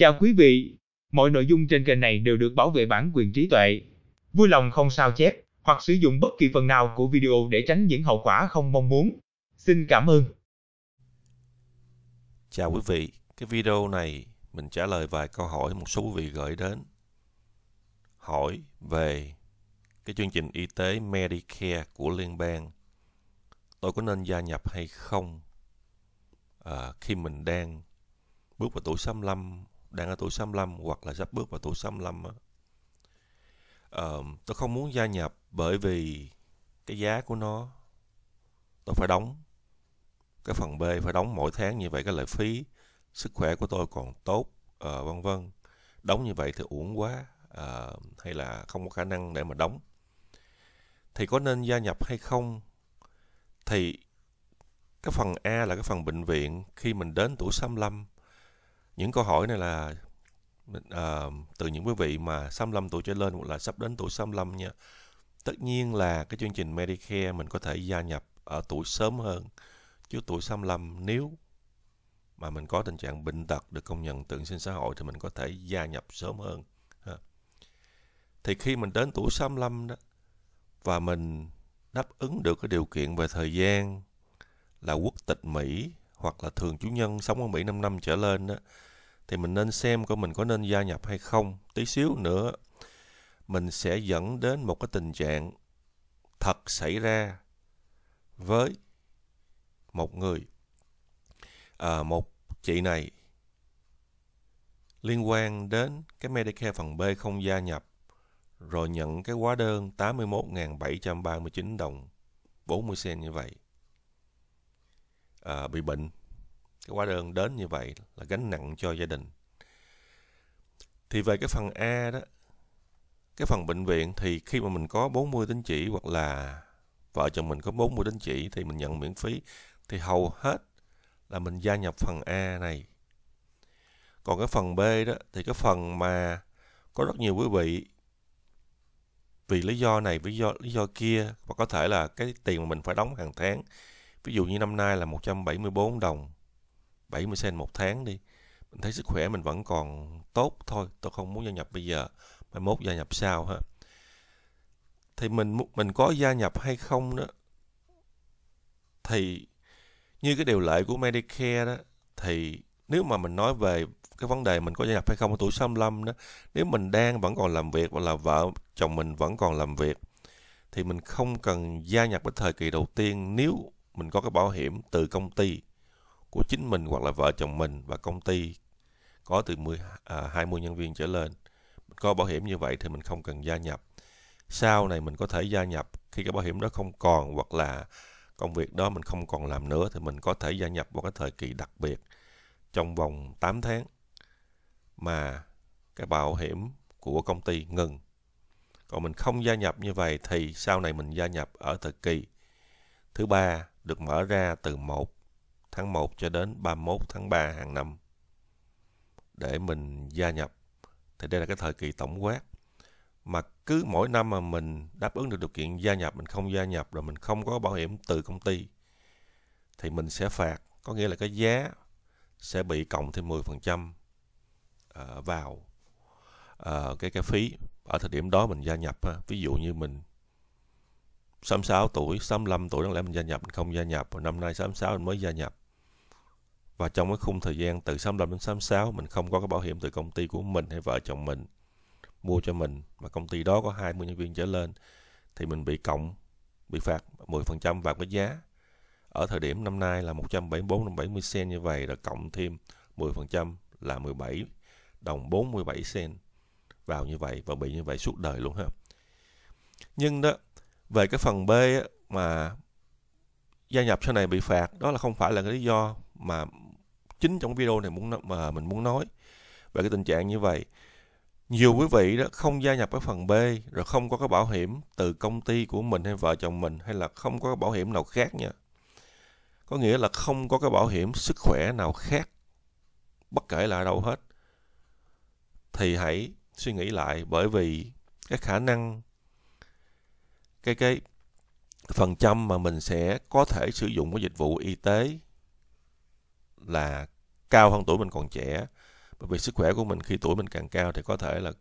Chào quý vị, mọi nội dung trên kênh này đều được bảo vệ bản quyền trí tuệ. Vui lòng không sao chép hoặc sử dụng bất kỳ phần nào của video để tránh những hậu quả không mong muốn. Xin cảm ơn. Chào quý vị, cái video này mình trả lời vài câu hỏi một số quý vị gửi đến. Hỏi về cái chương trình y tế Medicare của liên bang. Tôi có nên gia nhập hay không? À, khi mình đang bước vào tuổi 65 đang ở tuổi 65 hoặc là sắp bước vào tuổi 65 uh, tôi không muốn gia nhập bởi vì cái giá của nó tôi phải đóng cái phần B phải đóng mỗi tháng như vậy cái lệ phí sức khỏe của tôi còn tốt uh, vân vân đóng như vậy thì uổng quá uh, hay là không có khả năng để mà đóng thì có nên gia nhập hay không thì cái phần A là cái phần bệnh viện khi mình đến tuổi 65 những câu hỏi này là uh, từ những quý vị mà 65 tuổi trở lên hoặc là sắp đến tuổi 65 nha tất nhiên là cái chương trình Medicare mình có thể gia nhập ở tuổi sớm hơn chứ tuổi 65 nếu mà mình có tình trạng bệnh tật được công nhận tự sinh xã hội thì mình có thể gia nhập sớm hơn thì khi mình đến tuổi 65 đó và mình đáp ứng được cái điều kiện về thời gian là quốc tịch Mỹ hoặc là thường chủ nhân sống ở Mỹ 5 năm trở lên đó thì mình nên xem coi mình có nên gia nhập hay không tí xíu nữa mình sẽ dẫn đến một cái tình trạng thật xảy ra với một người à, một chị này liên quan đến cái Medicare phần B không gia nhập rồi nhận cái hóa đơn 81.739 đồng 40 sen như vậy à, bị bệnh cái hóa đơn đến như vậy là gánh nặng cho gia đình thì về cái phần A đó cái phần bệnh viện thì khi mà mình có 40 tín chỉ hoặc là vợ chồng mình có 40 tín chỉ thì mình nhận miễn phí thì hầu hết là mình gia nhập phần A này còn cái phần B đó thì cái phần mà có rất nhiều quý vị vì lý do này lý do lý do kia và có thể là cái tiền mà mình phải đóng hàng tháng ví dụ như năm nay là 174 đồng 70 sen một tháng đi mình thấy sức khỏe mình vẫn còn tốt thôi tôi không muốn gia nhập bây giờ mai mốt gia nhập sau ha thì mình mình có gia nhập hay không đó thì như cái điều lệ của Medicare đó thì nếu mà mình nói về cái vấn đề mình có gia nhập hay không ở tuổi 65 đó nếu mình đang vẫn còn làm việc hoặc là vợ chồng mình vẫn còn làm việc thì mình không cần gia nhập ở thời kỳ đầu tiên nếu mình có cái bảo hiểm từ công ty của chính mình hoặc là vợ chồng mình và công ty có từ 10, à, 20 nhân viên trở lên mình có bảo hiểm như vậy thì mình không cần gia nhập sau này mình có thể gia nhập khi cái bảo hiểm đó không còn hoặc là công việc đó mình không còn làm nữa thì mình có thể gia nhập vào cái thời kỳ đặc biệt trong vòng 8 tháng mà cái bảo hiểm của công ty ngừng. Còn mình không gia nhập như vậy thì sau này mình gia nhập ở thời kỳ thứ ba được mở ra từ 1 tháng 1 cho đến 31 tháng 3 hàng năm để mình gia nhập. Thì đây là cái thời kỳ tổng quát. Mà cứ mỗi năm mà mình đáp ứng được điều kiện gia nhập, mình không gia nhập rồi mình không có bảo hiểm từ công ty thì mình sẽ phạt. Có nghĩa là cái giá sẽ bị cộng thêm 10% ờ, vào ờ, cái cái phí ở thời điểm đó mình gia nhập ví dụ như mình 66 tuổi, 65 tuổi đáng lẽ mình gia nhập, mình không gia nhập, năm nay 66 mình mới gia nhập và trong cái khung thời gian từ 65 đến 66 mình không có cái bảo hiểm từ công ty của mình hay vợ chồng mình mua cho mình mà công ty đó có 20 nhân viên trở lên thì mình bị cộng bị phạt 10% vào cái giá ở thời điểm năm nay là 174 70 sen như vậy là cộng thêm 10% là 17 đồng 47 sen vào như vậy và bị như vậy suốt đời luôn ha. Nhưng đó về cái phần B mà gia nhập sau này bị phạt đó là không phải là cái lý do mà chính trong video này muốn mà mình muốn nói về cái tình trạng như vậy nhiều quý vị đó không gia nhập cái phần B rồi không có cái bảo hiểm từ công ty của mình hay vợ chồng mình hay là không có cái bảo hiểm nào khác nha có nghĩa là không có cái bảo hiểm sức khỏe nào khác bất kể là ở đâu hết thì hãy suy nghĩ lại bởi vì cái khả năng cái cái phần trăm mà mình sẽ có thể sử dụng cái dịch vụ y tế là cao hơn tuổi mình còn trẻ bởi vì sức khỏe của mình khi tuổi mình càng cao thì có thể là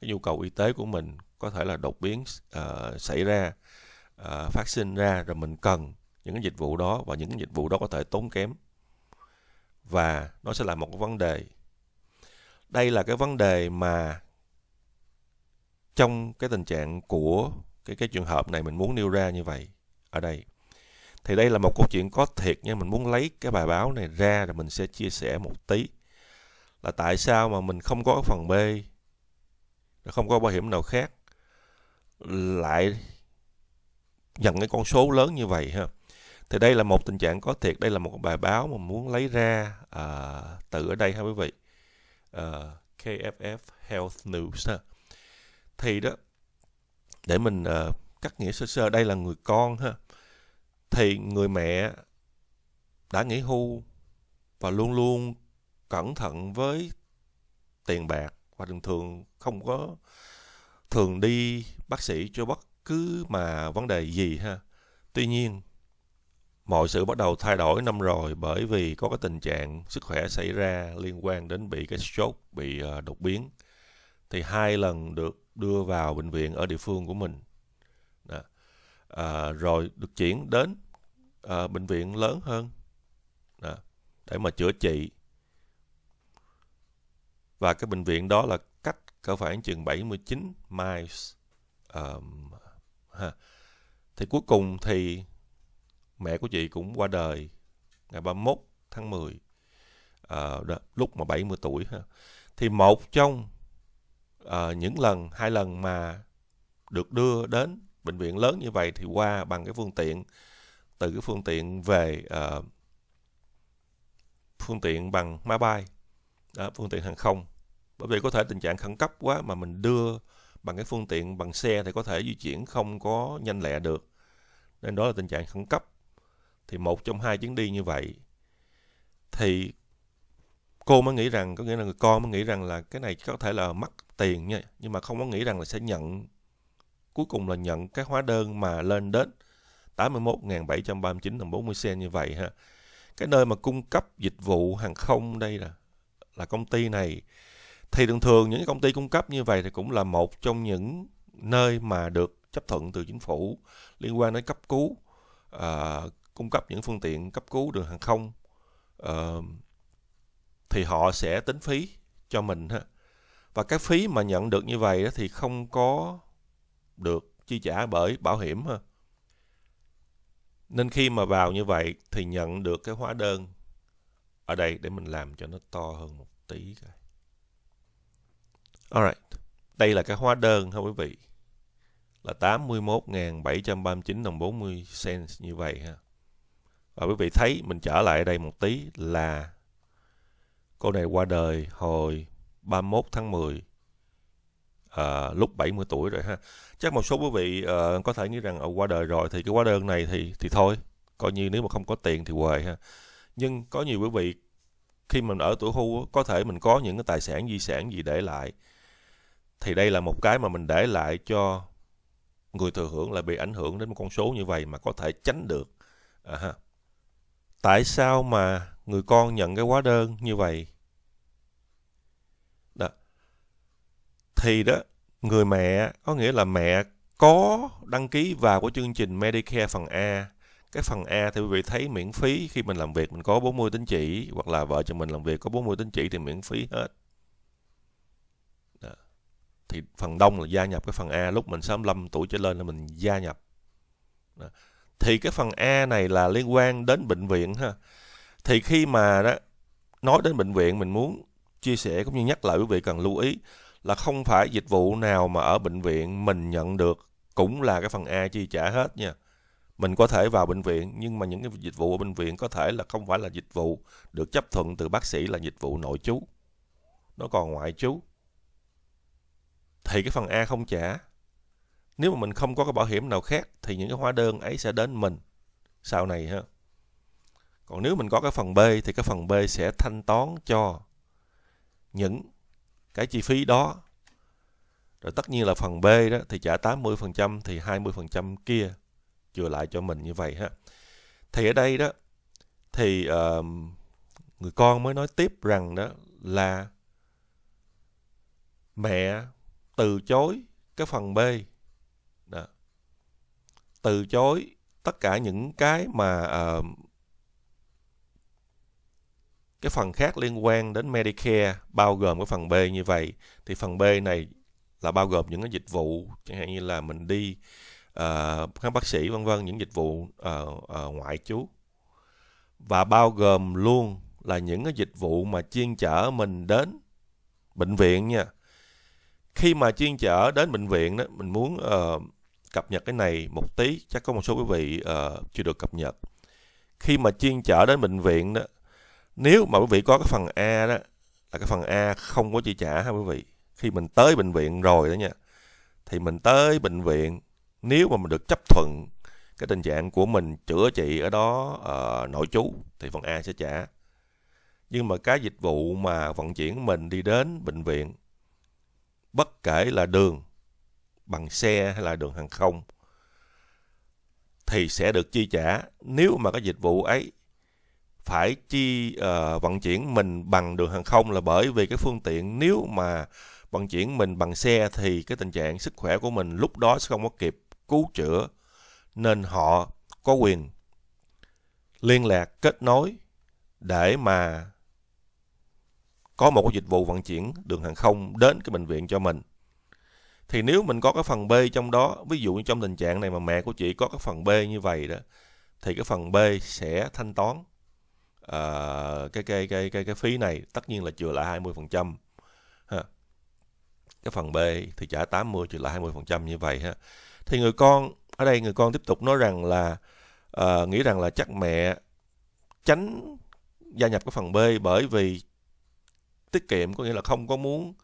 cái nhu cầu y tế của mình có thể là đột biến uh, xảy ra uh, phát sinh ra rồi mình cần những cái dịch vụ đó và những cái dịch vụ đó có thể tốn kém và nó sẽ là một cái vấn đề đây là cái vấn đề mà trong cái tình trạng của cái cái trường hợp này mình muốn nêu ra như vậy ở đây thì đây là một câu chuyện có thiệt nha mình muốn lấy cái bài báo này ra rồi mình sẽ chia sẻ một tí là tại sao mà mình không có phần B không có bảo hiểm nào khác lại nhận cái con số lớn như vậy ha thì đây là một tình trạng có thiệt đây là một bài báo mà muốn lấy ra à, từ ở đây ha quý vị à, KFF Health News ha. thì đó để mình à, cắt nghĩa sơ sơ đây là người con ha thì người mẹ đã nghỉ hưu và luôn luôn cẩn thận với tiền bạc và thường thường không có thường đi bác sĩ cho bất cứ mà vấn đề gì ha. Tuy nhiên, mọi sự bắt đầu thay đổi năm rồi bởi vì có cái tình trạng sức khỏe xảy ra liên quan đến bị cái stroke, bị ờ, đột biến. Thì hai lần được đưa vào bệnh viện ở địa phương của mình à, rồi được chuyển đến à, bệnh viện lớn hơn à, để mà chữa trị và cái bệnh viện đó là cách cỡ khoảng chừng 79 miles um, ha. thì cuối cùng thì mẹ của chị cũng qua đời ngày 31 tháng 10 uh, ờ, đó, lúc mà 70 tuổi ha. thì một trong uh, những lần hai lần mà được đưa đến bệnh viện lớn như vậy thì qua bằng cái phương tiện từ cái phương tiện về uh, phương tiện bằng máy bay đó, phương tiện hàng không bởi vì có thể tình trạng khẩn cấp quá mà mình đưa bằng cái phương tiện bằng xe thì có thể di chuyển không có nhanh lẹ được nên đó là tình trạng khẩn cấp thì một trong hai chuyến đi như vậy thì cô mới nghĩ rằng có nghĩa là người con mới nghĩ rằng là cái này có thể là mất tiền nha nhưng mà không có nghĩ rằng là sẽ nhận cuối cùng là nhận cái hóa đơn mà lên đến 81.739 đồng 40 sen như vậy ha. Cái nơi mà cung cấp dịch vụ hàng không đây là là công ty này thì thường thường những công ty cung cấp như vậy thì cũng là một trong những nơi mà được chấp thuận từ chính phủ liên quan đến cấp cứu à, cung cấp những phương tiện cấp cứu đường hàng không à, thì họ sẽ tính phí cho mình ha và cái phí mà nhận được như vậy thì không có được chi trả bởi bảo hiểm ha. Nên khi mà vào như vậy thì nhận được cái hóa đơn ở đây để mình làm cho nó to hơn một tí Alright, đây là cái hóa đơn ha quý vị. Là 81.739 đồng 40 cents như vậy ha. Và quý vị thấy mình trở lại đây một tí là cô này qua đời hồi 31 tháng 10 à, lúc 70 tuổi rồi ha. Chắc một số quý vị à, có thể nghĩ rằng ở à, qua đời rồi thì cái hóa đơn này thì thì thôi, coi như nếu mà không có tiền thì huề ha. Nhưng có nhiều quý vị khi mình ở tuổi hưu có thể mình có những cái tài sản di sản gì để lại thì đây là một cái mà mình để lại cho người thừa hưởng là bị ảnh hưởng đến một con số như vậy mà có thể tránh được. À, ha. Tại sao mà người con nhận cái hóa đơn như vậy? Đó. Thì đó Người mẹ có nghĩa là mẹ có đăng ký vào của chương trình Medicare phần A. Cái phần A thì quý vị thấy miễn phí khi mình làm việc mình có 40 tín chỉ hoặc là vợ chồng mình làm việc có 40 tín chỉ thì miễn phí hết. Đó. Thì phần đông là gia nhập cái phần A lúc mình 65 tuổi trở lên là mình gia nhập. Đó. Thì cái phần A này là liên quan đến bệnh viện ha. Thì khi mà đó nói đến bệnh viện mình muốn chia sẻ cũng như nhắc lại quý vị cần lưu ý là không phải dịch vụ nào mà ở bệnh viện mình nhận được cũng là cái phần A chi trả hết nha. Mình có thể vào bệnh viện nhưng mà những cái dịch vụ ở bệnh viện có thể là không phải là dịch vụ được chấp thuận từ bác sĩ là dịch vụ nội chú, Nó còn ngoại chú Thì cái phần A không trả. Nếu mà mình không có cái bảo hiểm nào khác thì những cái hóa đơn ấy sẽ đến mình sau này ha. Còn nếu mình có cái phần B thì cái phần B sẽ thanh toán cho những cái chi phí đó rồi tất nhiên là phần B đó thì trả 80% thì 20% kia chừa lại cho mình như vậy ha thì ở đây đó thì uh, người con mới nói tiếp rằng đó là mẹ từ chối cái phần B đó. từ chối tất cả những cái mà uh, cái phần khác liên quan đến Medicare bao gồm cái phần B như vậy thì phần B này là bao gồm những cái dịch vụ chẳng hạn như là mình đi uh, khám bác sĩ vân vân những dịch vụ uh, uh, ngoại trú và bao gồm luôn là những cái dịch vụ mà chuyên chở mình đến bệnh viện nha khi mà chuyên chở đến bệnh viện đó mình muốn uh, cập nhật cái này một tí chắc có một số quý vị uh, chưa được cập nhật khi mà chuyên chở đến bệnh viện đó nếu mà quý vị có cái phần A đó là cái phần A không có chi trả ha quý vị khi mình tới bệnh viện rồi đó nha thì mình tới bệnh viện nếu mà mình được chấp thuận cái tình trạng của mình chữa trị ở đó uh, nội chú thì phần A sẽ trả nhưng mà cái dịch vụ mà vận chuyển mình đi đến bệnh viện bất kể là đường bằng xe hay là đường hàng không thì sẽ được chi trả nếu mà cái dịch vụ ấy phải chi uh, vận chuyển mình bằng đường hàng không là bởi vì cái phương tiện nếu mà vận chuyển mình bằng xe thì cái tình trạng sức khỏe của mình lúc đó sẽ không có kịp cứu chữa nên họ có quyền liên lạc kết nối để mà có một cái dịch vụ vận chuyển đường hàng không đến cái bệnh viện cho mình thì nếu mình có cái phần B trong đó ví dụ như trong tình trạng này mà mẹ của chị có cái phần B như vậy đó thì cái phần B sẽ thanh toán à, cái cái cái cái cái phí này tất nhiên là trừ lại 20% ha. Cái phần B thì trả 80 trừ lại 20% như vậy ha. Thì người con ở đây người con tiếp tục nói rằng là à, nghĩ rằng là chắc mẹ tránh gia nhập cái phần B bởi vì tiết kiệm có nghĩa là không có muốn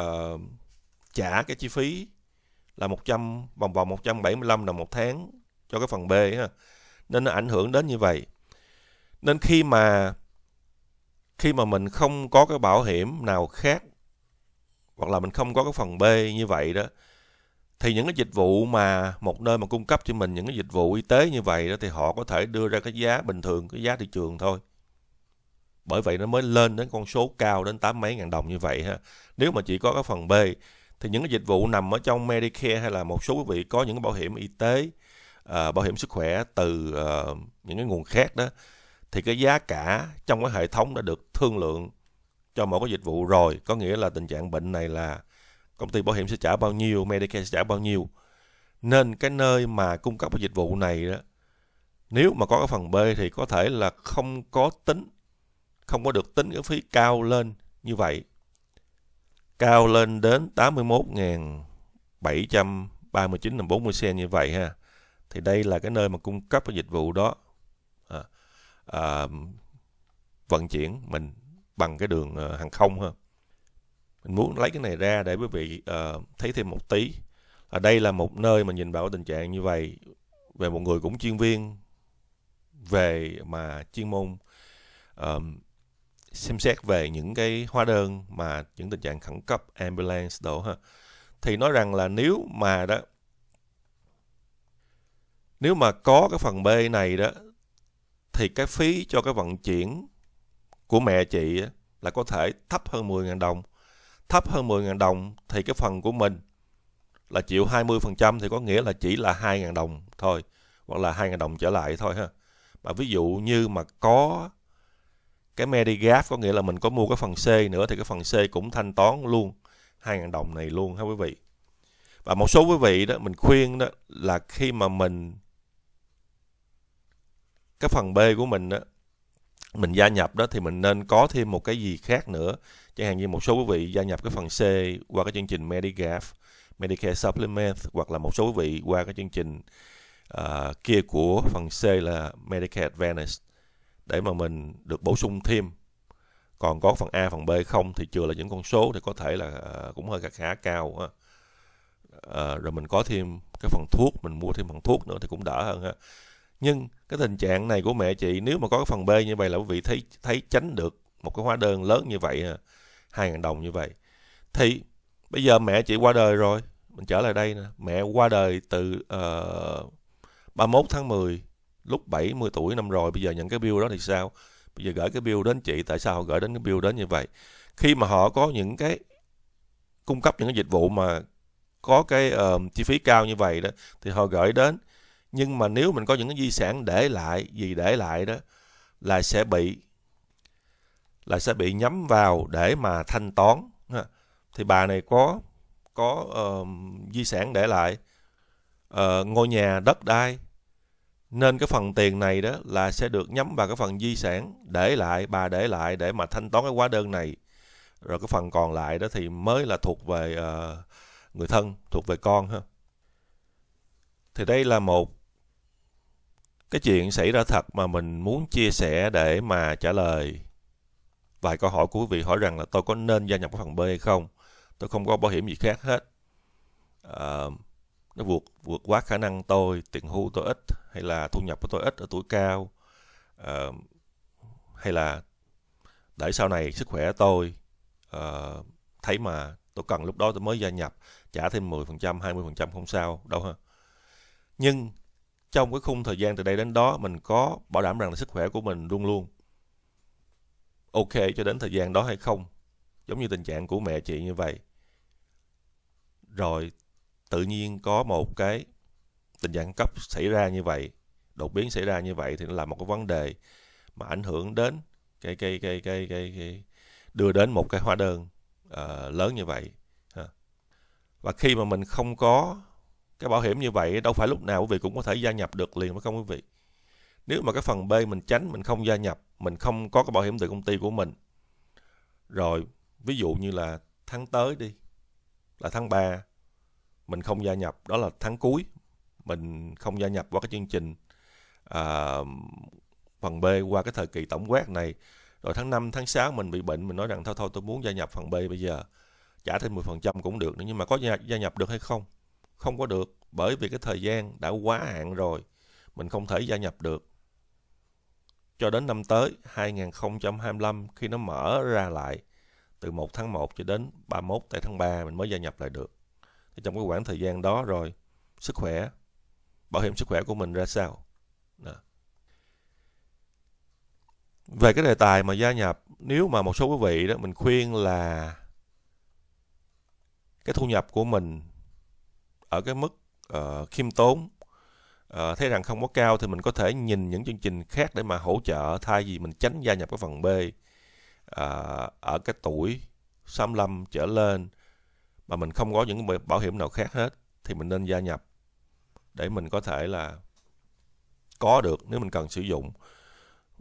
uh, trả cái chi phí là 100 vòng vòng 175 đồng một tháng cho cái phần B ha. Nên nó ảnh hưởng đến như vậy nên khi mà khi mà mình không có cái bảo hiểm nào khác hoặc là mình không có cái phần B như vậy đó thì những cái dịch vụ mà một nơi mà cung cấp cho mình những cái dịch vụ y tế như vậy đó thì họ có thể đưa ra cái giá bình thường cái giá thị trường thôi bởi vậy nó mới lên đến con số cao đến tám mấy ngàn đồng như vậy ha nếu mà chỉ có cái phần B thì những cái dịch vụ nằm ở trong Medicare hay là một số quý vị có những cái bảo hiểm y tế uh, bảo hiểm sức khỏe từ uh, những cái nguồn khác đó thì cái giá cả trong cái hệ thống đã được thương lượng cho mỗi cái dịch vụ rồi có nghĩa là tình trạng bệnh này là công ty bảo hiểm sẽ trả bao nhiêu Medicare sẽ trả bao nhiêu nên cái nơi mà cung cấp cái dịch vụ này đó nếu mà có cái phần B thì có thể là không có tính không có được tính cái phí cao lên như vậy cao lên đến 81.739 40 cent như vậy ha thì đây là cái nơi mà cung cấp cái dịch vụ đó uh, vận chuyển mình bằng cái đường ờ, hàng không ha mình muốn lấy cái này ra để quý vị uh, thấy thêm một tí ở đây là một nơi mà nhìn vào tình trạng như vậy về một người cũng chuyên viên về mà chuyên môn uh, xem xét về những cái hóa đơn mà những tình trạng khẩn cấp ambulance đồ ha thì nói rằng là nếu mà đó nếu mà có cái phần B này đó thì cái phí cho cái vận chuyển của mẹ chị là có thể thấp hơn 10.000 đồng. Thấp hơn 10.000 đồng thì cái phần của mình là chịu 20% thì có nghĩa là chỉ là 2.000 đồng thôi, hoặc là 2.000 đồng trở lại thôi ha. Mà ví dụ như mà có cái Medigap có nghĩa là mình có mua cái phần C nữa thì cái phần C cũng thanh toán luôn 2.000 đồng này luôn ha quý vị. Và một số quý vị đó mình khuyên đó là khi mà mình cái phần B của mình đó mình gia nhập đó thì mình nên có thêm một cái gì khác nữa. Chẳng hạn như một số quý vị gia nhập cái phần C qua cái chương trình Medigap, Medicare Supplement hoặc là một số quý vị qua cái chương trình uh, kia của phần C là Medicare Advantage để mà mình được bổ sung thêm còn có phần A phần B không thì chưa là những con số thì có thể là à, cũng hơi khá cao ha. À, rồi mình có thêm cái phần thuốc mình mua thêm phần thuốc nữa thì cũng đỡ hơn ha nhưng cái tình trạng này của mẹ chị nếu mà có cái phần B như vậy là quý vị thấy thấy tránh được một cái hóa đơn lớn như vậy 2.000 à, đồng như vậy thì bây giờ mẹ chị qua đời rồi mình trở lại đây nè mẹ qua đời từ uh, ờ, 31 tháng 10 lúc 70 tuổi năm rồi bây giờ nhận cái bill đó thì sao bây giờ gửi cái bill đến chị tại sao họ gửi đến cái bill đến như vậy khi mà họ có những cái cung cấp những cái dịch vụ mà có cái uh, chi phí cao như vậy đó thì họ gửi đến nhưng mà nếu mình có những cái di sản để lại gì để lại đó là sẽ bị là sẽ bị nhắm vào để mà thanh toán thì bà này có có uh, di sản để lại uh, ngôi nhà đất đai nên cái phần tiền này đó là sẽ được nhắm vào cái phần di sản để lại bà để lại để mà thanh toán cái hóa đơn này rồi cái phần còn lại đó thì mới là thuộc về uh, người thân thuộc về con ha thì đây là một cái chuyện xảy ra thật mà mình muốn chia sẻ để mà trả lời vài câu hỏi của quý vị hỏi rằng là tôi có nên gia nhập cái phần B hay không tôi không có bảo hiểm gì khác hết à, nó vượt vượt quá khả năng tôi tiền hưu tôi ít hay là thu nhập của tôi ít ở tuổi cao à, hay là để sau này sức khỏe tôi à, thấy mà tôi cần lúc đó tôi mới gia nhập trả thêm 10% 20% không sao đâu ha nhưng trong cái khung thời gian từ đây đến đó mình có bảo đảm rằng là sức khỏe của mình luôn luôn ok cho đến thời gian đó hay không giống như tình trạng của mẹ chị như vậy rồi tự nhiên có một cái tình trạng cấp xảy ra như vậy đột biến xảy ra như vậy thì nó là một cái vấn đề mà ảnh hưởng đến cái cái cái cái cái, cái đưa đến một cái hóa đơn uh, lớn như vậy và khi mà mình không có cái bảo hiểm như vậy đâu phải lúc nào quý vị cũng có thể gia nhập được liền phải không quý vị? Nếu mà cái phần B mình tránh mình không gia nhập, mình không có cái bảo hiểm từ công ty của mình. Rồi, ví dụ như là tháng tới đi, là tháng 3 mình không gia nhập, đó là tháng cuối mình không gia nhập qua cái chương trình à, phần B qua cái thời kỳ tổng quát này rồi tháng 5, tháng 6 mình bị bệnh mình nói rằng thôi thôi tôi muốn gia nhập phần B bây giờ trả thêm 10% cũng được nữa nhưng mà có gia nhập được hay không không có được, bởi vì cái thời gian đã quá hạn rồi, mình không thể gia nhập được. Cho đến năm tới 2025 khi nó mở ra lại từ 1 tháng 1 cho đến 31 tại tháng 3 mình mới gia nhập lại được. Thì trong cái khoảng thời gian đó rồi, sức khỏe, bảo hiểm sức khỏe của mình ra sao? Đó. Về cái đề tài mà gia nhập, nếu mà một số quý vị đó mình khuyên là cái thu nhập của mình ở cái mức uh, khiêm tốn uh, ờ, thấy rằng không có cao thì mình có thể nhìn những chương trình khác để mà hỗ trợ thay vì mình tránh gia nhập cái phần B uh, ở cái tuổi 65 trở lên mà mình không có những bảo hiểm nào khác hết thì mình nên gia nhập để mình có thể là có được nếu mình cần sử dụng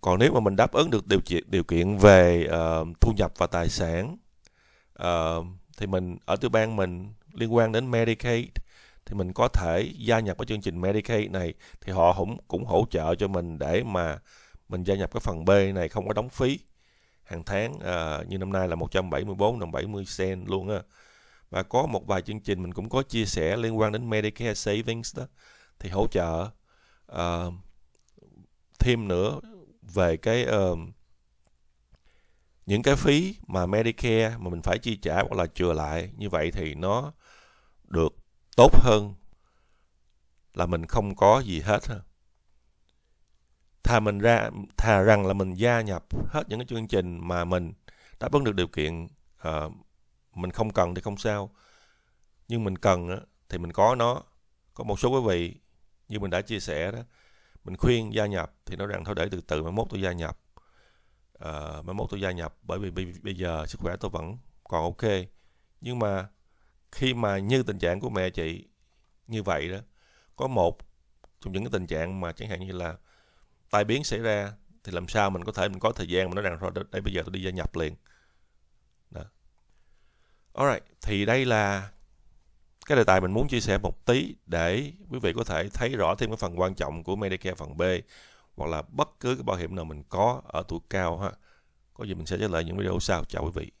còn nếu mà mình đáp ứng được điều kiện điều kiện về uh, thu nhập và tài sản uh, thì mình ở tiểu bang mình liên quan đến Medicaid thì mình có thể gia nhập cái chương trình Medicaid này thì họ cũng cũng hỗ trợ cho mình để mà mình gia nhập cái phần B này không có đóng phí hàng tháng à, như năm nay là 174 đồng 70 sen luôn á và có một vài chương trình mình cũng có chia sẻ liên quan đến Medicare Savings đó thì hỗ trợ uh, thêm nữa về cái uh, những cái phí mà Medicare mà mình phải chi trả hoặc là chừa lại như vậy thì nó được tốt hơn là mình không có gì hết thà mình ra thà rằng là mình gia nhập hết những cái chương trình mà mình đáp ứng được điều kiện uh, mình không cần thì không sao nhưng mình cần uh, thì mình có nó có một số quý vị như mình đã chia sẻ đó mình khuyên gia nhập thì nói rằng thôi để từ từ mai mốt tôi gia nhập uh, mai mốt tôi gia nhập bởi vì bây giờ sức khỏe tôi vẫn còn ok nhưng mà khi mà như tình trạng của mẹ chị như vậy đó có một trong những cái tình trạng mà chẳng hạn như là tai biến xảy ra thì làm sao mình có thể mình có thời gian mà nói rằng thôi đây bây giờ tôi đi gia nhập liền đó. alright thì đây là cái đề tài mình muốn chia sẻ một tí để quý vị có thể thấy rõ thêm cái phần quan trọng của Medicare phần B hoặc là bất cứ cái bảo hiểm nào mình có ở tuổi cao ha có gì mình sẽ trả lời những video sau chào quý vị